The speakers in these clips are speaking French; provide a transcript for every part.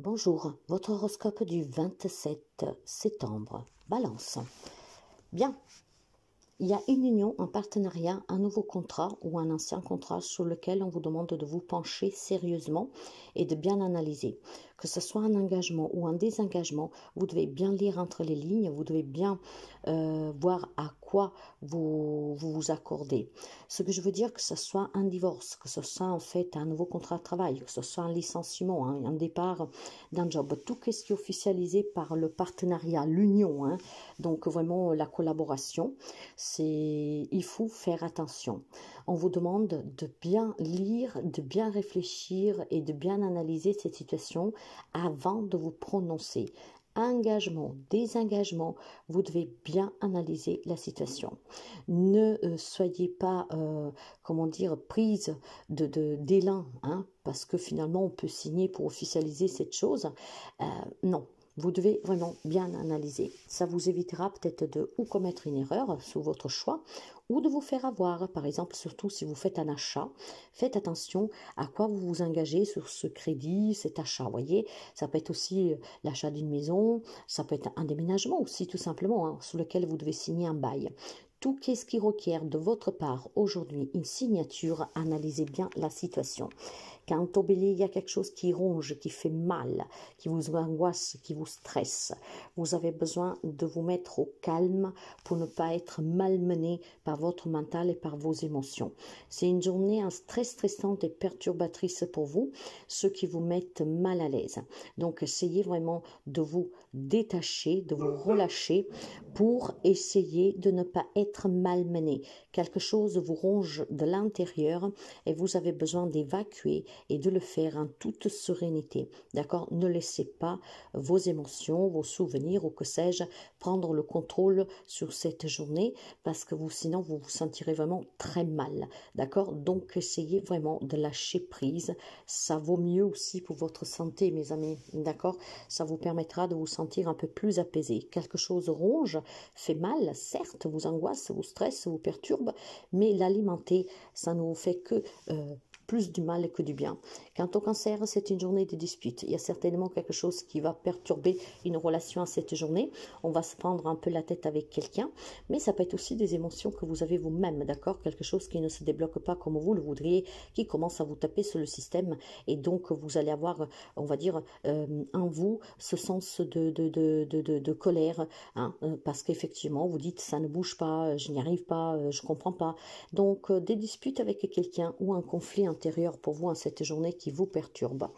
Bonjour, votre horoscope du 27 septembre. Balance. Bien, il y a une union, un partenariat, un nouveau contrat ou un ancien contrat sur lequel on vous demande de vous pencher sérieusement et de bien analyser. Que ce soit un engagement ou un désengagement, vous devez bien lire entre les lignes, vous devez bien euh, voir à quoi vous, vous, accordez. Ce que je veux dire, que ce soit un divorce, que ce soit en fait un nouveau contrat de travail, que ce soit un licenciement, hein, un départ d'un job, tout ce qui est officialisé par le partenariat, l'union, hein. donc vraiment la collaboration c'est il faut faire attention. On vous demande de bien lire, de bien réfléchir et de bien analyser cette situation avant de vous prononcer. Engagement, désengagement, vous devez bien analyser la situation. Ne euh, soyez pas, euh, comment dire, prise de d'élan, hein, parce que finalement on peut signer pour officialiser cette chose. Euh, non, vous devez vraiment bien analyser. Ça vous évitera peut-être de ou commettre une erreur sous votre choix ou de vous faire avoir. Par exemple, surtout si vous faites un achat, faites attention à quoi vous vous engagez sur ce crédit, cet achat. voyez, ça peut être aussi euh, l'achat d'une maison, ça peut être un déménagement aussi tout simplement, hein, sous lequel vous devez signer un bail. Tout ce qui requiert de votre part aujourd'hui une signature, analysez bien la situation. Quand y a quelque chose qui ronge, qui fait mal, qui vous angoisse, qui vous stresse, vous avez besoin de vous mettre au calme pour ne pas être malmené par votre mental et par vos émotions. C'est une journée très stressante et perturbatrice pour vous, ce qui vous met mal à l'aise. Donc essayez vraiment de vous détacher, de vous relâcher pour essayer de ne pas être malmené. Quelque chose vous ronge de l'intérieur et vous avez besoin d'évacuer et de le faire en toute sérénité. D'accord Ne laissez pas vos émotions, vos souvenirs ou que sais-je prendre le contrôle sur cette journée parce que vous sinon vous vous sentirez vraiment très mal. D'accord Donc essayez vraiment de lâcher prise. Ça vaut mieux aussi pour votre santé mes amis. D'accord Ça vous permettra de vous sentir un peu plus apaisé. Quelque chose ronge fait mal, certes, vous angoisse, vous stresse, vous perturbe, mais l'alimenter, ça ne vous fait que euh, plus du mal que du bien. Quant au cancer, c'est une journée de dispute. Il y a certainement quelque chose qui va perturber une relation à cette journée. On va se prendre un peu la tête avec quelqu'un, mais ça peut être aussi des émotions que vous avez vous-même, d'accord Quelque chose qui ne se débloque pas comme vous le voudriez, qui commence à vous taper sur le système, et donc vous allez avoir, on va dire, en euh, vous ce sens de, de, de, de, de colère, hein, euh, parce qu'effectivement, vous dites, ça ne bouge pas, je n'y arrive pas, euh, je comprends pas. Donc, des disputes avec quelqu'un ou un conflit pour vous en cette journée qui vous perturbe.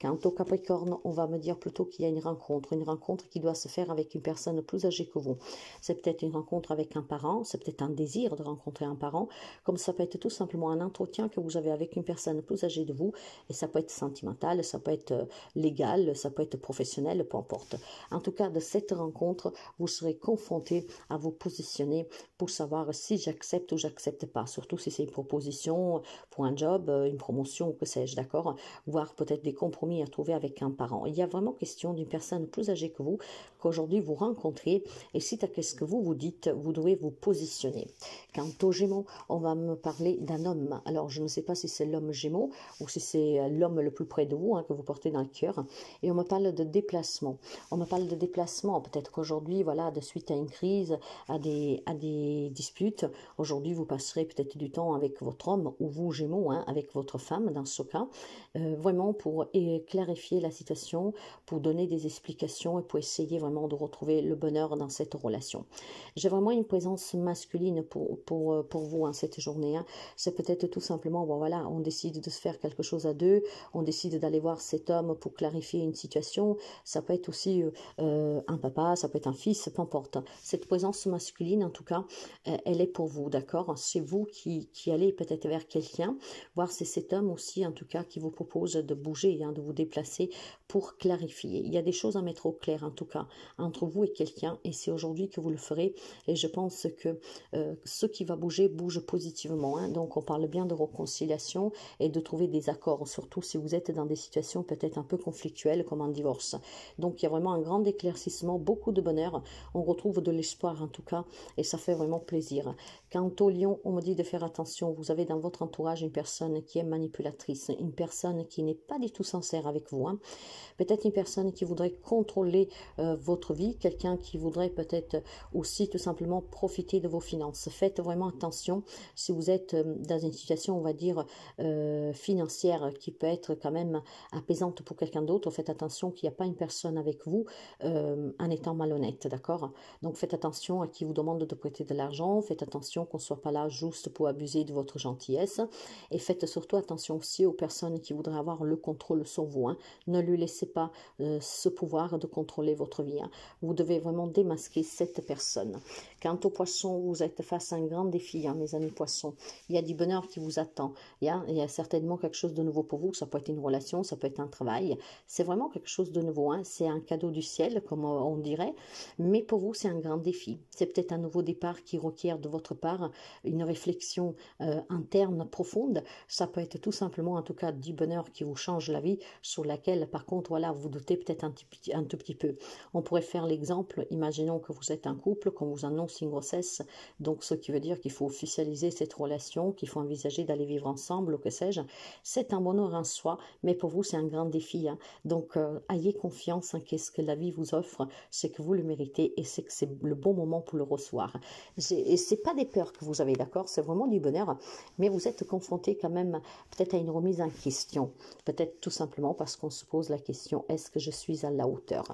Quant au Capricorne, on va me dire plutôt qu'il y a une rencontre, une rencontre qui doit se faire avec une personne plus âgée que vous. C'est peut-être une rencontre avec un parent, c'est peut-être un désir de rencontrer un parent, comme ça peut être tout simplement un entretien que vous avez avec une personne plus âgée de vous, et ça peut être sentimental, ça peut être euh, légal, ça peut être professionnel, peu importe. En tout cas, de cette rencontre, vous serez confronté à vous positionner pour savoir si j'accepte ou j'accepte pas, surtout si c'est une proposition pour un job, euh, une promotion ou que sais-je, d'accord Voire peut-être des compromis à trouver avec un parent. Il y a vraiment question d'une personne plus âgée que vous, qu'aujourd'hui vous rencontrez, et si à qu'est-ce que vous vous dites, vous devez vous positionner. Quant aux Gémeaux, on va me parler d'un homme. Alors, je ne sais pas si c'est l'homme Gémeaux ou si c'est l'homme le plus près de vous hein, que vous portez dans le cœur. Et on me parle de déplacement. On me parle de déplacement. Peut-être qu'aujourd'hui, voilà, de suite à une crise, à des, à des disputes, aujourd'hui vous passerez peut-être du temps avec votre homme ou vous Gémeaux, hein, avec votre femme dans ce cas, euh, vraiment pour clarifier la situation, pour donner des explications et pour essayer vraiment de retrouver le bonheur dans cette relation. J'ai vraiment une présence masculine pour, pour, euh, pour vous en hein, cette journée. Hein. C'est peut-être tout simplement, voilà, on décide de se faire quelque chose à deux, on décide d'aller voir cet homme pour clarifier une situation. Ça peut être aussi euh, un papa, ça peut être un fils, peu importe. Cette présence masculine, en tout cas, elle est pour vous, d'accord C'est vous qui, qui allez peut-être vers quelqu'un, voir si cet homme aussi, en tout cas, qui vous propose de bouger, hein, de vous déplacer pour clarifier. Il y a des choses à mettre au clair, en tout cas, entre vous et quelqu'un. Et c'est aujourd'hui que vous le ferez. Et je pense que euh, ce qui va bouger bouge positivement. Hein. Donc, on parle bien de réconciliation et de trouver des accords, surtout si vous êtes dans des situations peut-être un peu conflictuelles, comme un divorce. Donc, il y a vraiment un grand éclaircissement, beaucoup de bonheur. On retrouve de l'espoir, en tout cas, et ça fait vraiment plaisir. Quant au lion, on me dit de faire attention. Vous avez dans votre entourage une personne qui est manipulatrice, une personne qui n'est pas du tout sincère avec vous, hein. peut-être une personne qui voudrait contrôler euh, votre vie, quelqu'un qui voudrait peut-être aussi tout simplement profiter de vos finances. Faites vraiment attention si vous êtes euh, dans une situation, on va dire, euh, financière qui peut être quand même apaisante pour quelqu'un d'autre. Faites attention qu'il n'y a pas une personne avec vous en étant malhonnête, d'accord Donc faites attention à qui vous demande de prêter de l'argent, faites attention qu'on ne soit pas là juste pour abuser de votre gentillesse et faites surtout attention aussi aux personnes qui voudraient avoir le contrôle sur vous. Hein. Ne lui laissez pas euh, ce pouvoir de contrôler votre vie. Hein. Vous devez vraiment démasquer cette personne. Quant aux poissons, vous êtes face à un grand défi, hein, mes amis poissons. Il y a du bonheur qui vous attend. Il y, a, certainement quelque chose de nouveau pour vous. Ça peut être une relation, ça peut être un travail. C'est vraiment quelque chose de nouveau. C'est un cadeau du ciel, comme on dirait. Mais pour vous, c'est un grand défi. C'est peut-être un nouveau départ qui requiert de votre part une réflexion euh, interne profonde peut être tout simplement en tout cas du bonheur qui vous change la vie, sur laquelle par contre voilà vous doutez peut-être un, un tout petit peu. On pourrait faire l'exemple, imaginons que vous êtes un couple, qu'on vous annonce une grossesse, donc ce qui veut dire qu'il faut officialiser cette relation, qu'il faut envisager d'aller vivre ensemble, ou que sais-je. C'est un bonheur en soi, mais pour vous c'est un grand défi. Hein. Donc euh, ayez confiance qu'est-ce que la vie vous offre, c'est que vous le méritez et c'est que c'est le bon moment pour le recevoir. Et c'est pas des peurs que vous avez, d'accord C'est vraiment du bonheur, mais vous êtes confronté quand même peut-être à une remise en question. Peut-être tout simplement parce qu'on se pose la question, est-ce que je suis à la hauteur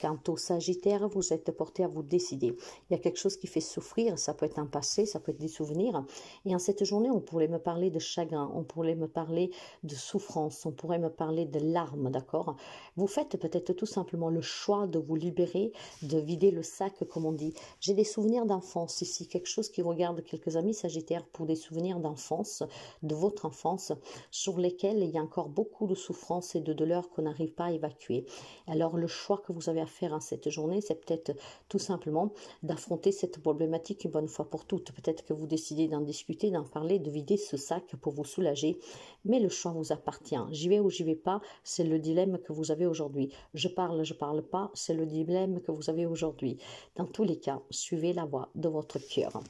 Quant au Sagittaire, vous êtes porté à vous décider. Il y a quelque chose qui fait souffrir, ça peut être un passé, ça peut être des souvenirs. Et en cette journée, on pourrait me parler de chagrin, on pourrait me parler de souffrance, on pourrait me parler de larmes, d'accord Vous faites peut-être tout simplement le choix de vous libérer, de vider le sac, comme on dit. J'ai des souvenirs d'enfance ici, quelque chose qui regarde quelques amis Sagittaires pour des souvenirs d'enfance, de votre enfance sur lesquelles il y a encore beaucoup de souffrances et de douleurs qu'on n'arrive pas à évacuer. Alors le choix que vous avez à faire en cette journée, c'est peut-être tout simplement d'affronter cette problématique une bonne fois pour toutes. Peut-être que vous décidez d'en discuter, d'en parler, de vider ce sac pour vous soulager, mais le choix vous appartient. J'y vais ou j'y vais pas, c'est le dilemme que vous avez aujourd'hui. Je parle, je parle pas, c'est le dilemme que vous avez aujourd'hui. Dans tous les cas, suivez la voix de votre cœur.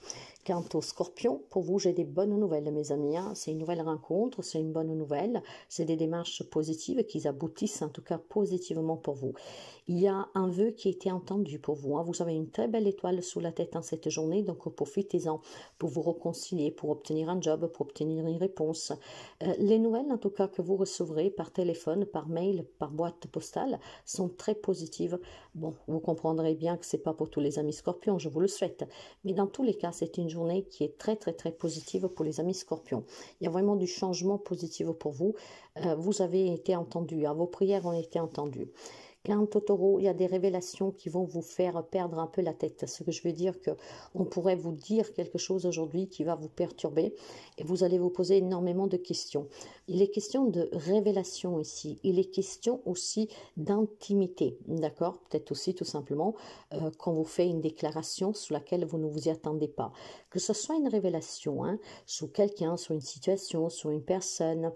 Quant au scorpion, pour vous, j'ai des bonnes nouvelles, mes amis. Hein. C'est une nouvelle rencontre, c'est une bonne nouvelle. C'est des démarches positives qui aboutissent, en tout cas positivement pour vous. Il y a un vœu qui a été entendu pour vous. Hein. Vous avez une très belle étoile sous la tête en cette journée, donc profitez-en pour vous reconcilier, pour obtenir un job, pour obtenir une réponse. Euh, les nouvelles, en tout cas, que vous recevrez par téléphone, par mail, par boîte postale, sont très positives. Bon, vous comprendrez bien que c'est pas pour tous les amis scorpions, je vous le souhaite. Mais dans tous les cas, c'est une qui est très très très positive pour les amis scorpions. Il y a vraiment du changement positif pour vous. Euh, vous avez été entendu. à hein, vos prières ont été entendues qu'un Totoro, il y a des révélations qui vont vous faire perdre un peu la tête. Ce que je veux dire que on pourrait vous dire quelque chose aujourd'hui qui va vous perturber et vous allez vous poser énormément de questions. Il est question de révélation ici. Il est question aussi d'intimité, d'accord Peut-être aussi tout simplement euh, qu'on vous fait une déclaration sous laquelle vous ne vous y attendez pas. Que ce soit une révélation hein, sur quelqu'un, sur une situation, sur une personne,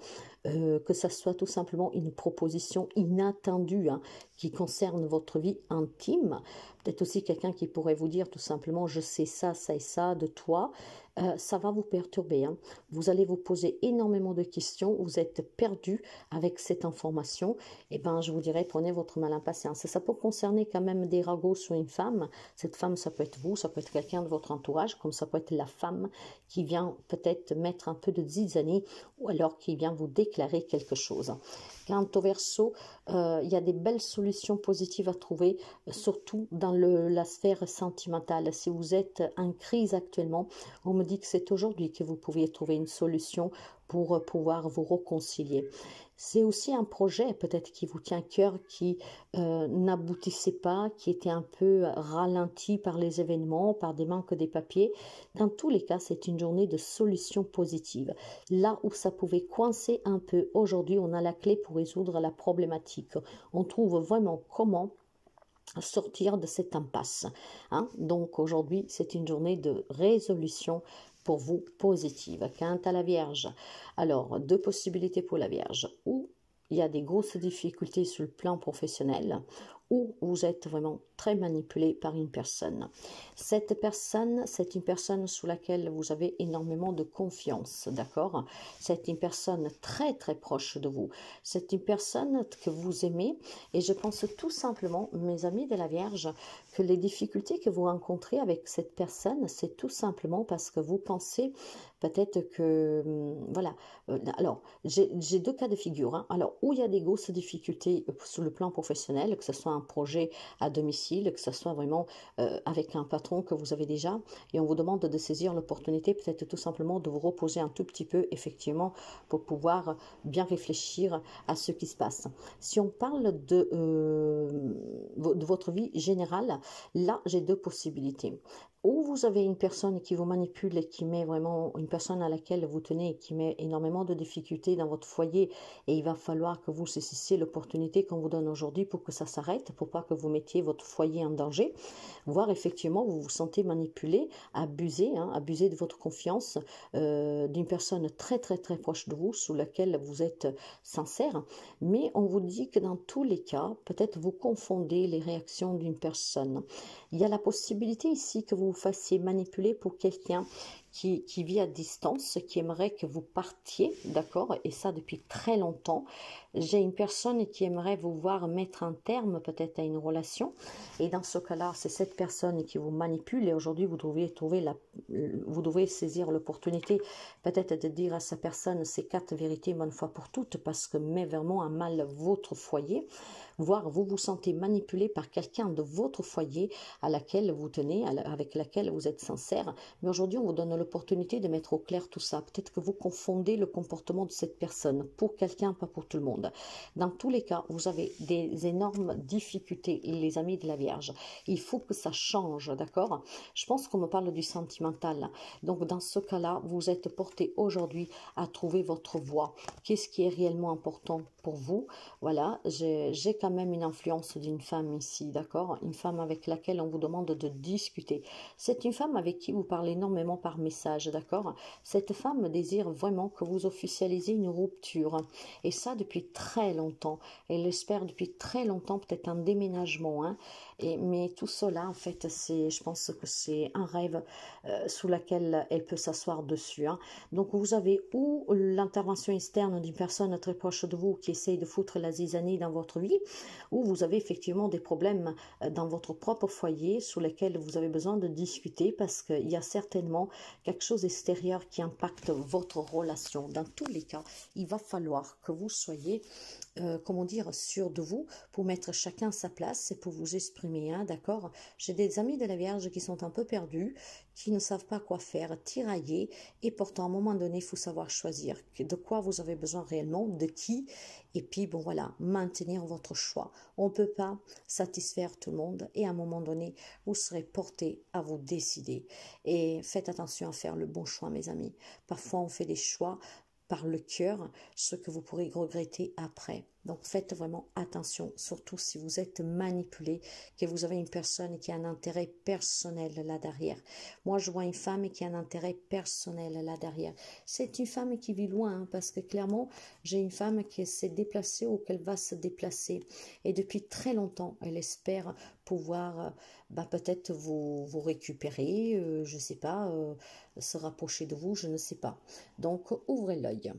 euh, que ce soit tout simplement une proposition inattendue hein, qui concerne votre vie intime, peut-être aussi quelqu'un qui pourrait vous dire tout simplement je sais ça, ça et ça de toi, euh, ça va vous perturber. Hein. Vous allez vous poser énormément de questions, vous êtes perdu avec cette information. Et eh ben, je vous dirais prenez votre mal patience. ça peut concerner quand même des ragots sur une femme. Cette femme, ça peut être vous, ça peut être quelqu'un de votre entourage, comme ça peut être la femme qui vient peut-être mettre un peu de zizanie ou alors qui vient vous déclarer quelque chose. Quant au verso, euh, il y a des belles solutions positives à trouver, surtout dans la sphère sentimentale. Si vous êtes en crise actuellement, on me dit que c'est aujourd'hui que vous pouviez trouver une solution pour pouvoir vous réconcilier. C'est aussi un projet peut-être qui vous tient à cœur, qui euh, n'aboutissait pas, qui était un peu ralenti par les événements, par des manques des papiers. Dans tous les cas, c'est une journée de solutions positives. Là où ça pouvait coincer un peu, aujourd'hui, on a la clé pour résoudre la problématique. On trouve vraiment comment sortir de cette impasse. Hein. Donc aujourd'hui, c'est une journée de résolution pour vous positive. Quant à la Vierge, alors deux possibilités pour la Vierge. Ou il y a des grosses difficultés sur le plan professionnel, ou vous êtes vraiment très manipulé par une personne. Cette personne, c'est une personne sous laquelle vous avez énormément de confiance, d'accord C'est une personne très très proche de vous. C'est une personne que vous aimez et je pense tout simplement, mes amis de la Vierge, que les difficultés que vous rencontrez avec cette personne, c'est tout simplement parce que vous pensez peut-être que hum, voilà euh, alors j'ai deux cas de figure hein. alors où il y a des grosses difficultés sur le plan professionnel que ce soit projet à domicile, que ce soit vraiment euh, avec un patron que vous avez déjà, et on vous demande de saisir l'opportunité, peut-être tout simplement de vous reposer un tout petit peu, effectivement, pour pouvoir bien réfléchir à ce qui se passe. Si on parle de euh, votre vie générale, là, j'ai deux possibilités ou vous avez une personne qui vous manipule et qui met vraiment une personne à laquelle vous tenez qui met énormément de difficultés dans votre foyer et il va falloir que vous saisissiez l'opportunité qu'on vous donne aujourd'hui pour que ça s'arrête, pour pas que vous mettiez votre foyer en danger, voire effectivement vous vous sentez manipulé, abusé, hein, abusé de votre confiance euh, d'une personne très très très proche de vous sous laquelle vous êtes sincère, mais on vous dit que dans tous les cas, peut-être vous confondez les réactions d'une personne. Il y a la possibilité ici que vous vous fassiez manipuler pour quelqu'un qui, vit à distance, qui aimerait que vous partiez, d'accord Et ça depuis très longtemps. J'ai une personne qui aimerait vous voir mettre un terme peut-être à une relation. Et dans ce cas-là, c'est cette personne qui vous manipule. Et aujourd'hui, vous devez trouver vous devez saisir l'opportunité peut-être de dire à sa personne ces quatre vérités bonne fois pour toutes parce que met vraiment à mal votre foyer, voire vous vous sentez manipulé par quelqu'un de votre foyer à laquelle vous tenez, avec laquelle vous êtes sincère. Mais aujourd'hui, on vous donne opportunité de mettre au clair tout ça. Peut-être que vous confondez le comportement de cette personne pour quelqu'un, pas pour tout le monde. Dans tous les cas, vous avez des énormes difficultés, les amis de la Vierge. Il faut que ça change, d'accord Je pense qu'on me parle du sentimental. Donc dans ce cas-là, vous êtes porté aujourd'hui à trouver votre voie. Qu'est-ce qui est réellement important pour vous Voilà, j'ai quand même une influence d'une femme ici, d'accord Une femme avec laquelle on vous demande de discuter. C'est une femme avec qui vous parlez énormément par message d'accord Cette femme désire vraiment que vous officialisez une rupture. Et ça depuis très longtemps. Elle espère depuis très longtemps peut-être un déménagement. Hein mais tout cela, en fait, c'est, je pense que c'est un rêve euh, sous lequel elle peut s'asseoir dessus. Hein. Donc, vous avez ou l'intervention externe d'une personne très proche de vous qui essaye de foutre la zizanie dans votre vie, ou vous avez effectivement des problèmes euh, dans votre propre foyer sous lesquels vous avez besoin de discuter parce qu'il y a certainement quelque chose d'extérieur qui impacte votre relation. Dans tous les cas, il va falloir que vous soyez, euh, comment dire, sûr de vous pour mettre chacun sa place et pour vous exprimer Hein, d'accord J'ai des amis de la Vierge qui sont un peu perdus, qui ne savent pas quoi faire, tiraillés, et pourtant, à un moment donné, il faut savoir choisir de quoi vous avez besoin réellement, de qui, et puis, bon voilà, maintenir votre choix. On ne peut pas satisfaire tout le monde, et à un moment donné, vous serez porté à vous décider. Et faites attention à faire le bon choix, mes amis. Parfois, on fait des choix par le cœur, ce que vous pourrez regretter après. Donc faites vraiment attention, surtout si vous êtes manipulé, que vous avez une personne qui a un intérêt personnel là derrière. Moi, je vois une femme qui a un intérêt personnel là derrière. C'est une femme qui vit loin, hein, parce que clairement, j'ai une femme qui s'est déplacée ou qu'elle va se déplacer. Et depuis très longtemps, elle espère pouvoir euh, bah, peut-être vous, vous récupérer, euh, je ne sais pas, euh, se rapprocher de vous, je ne sais pas. Donc, ouvrez l'œil.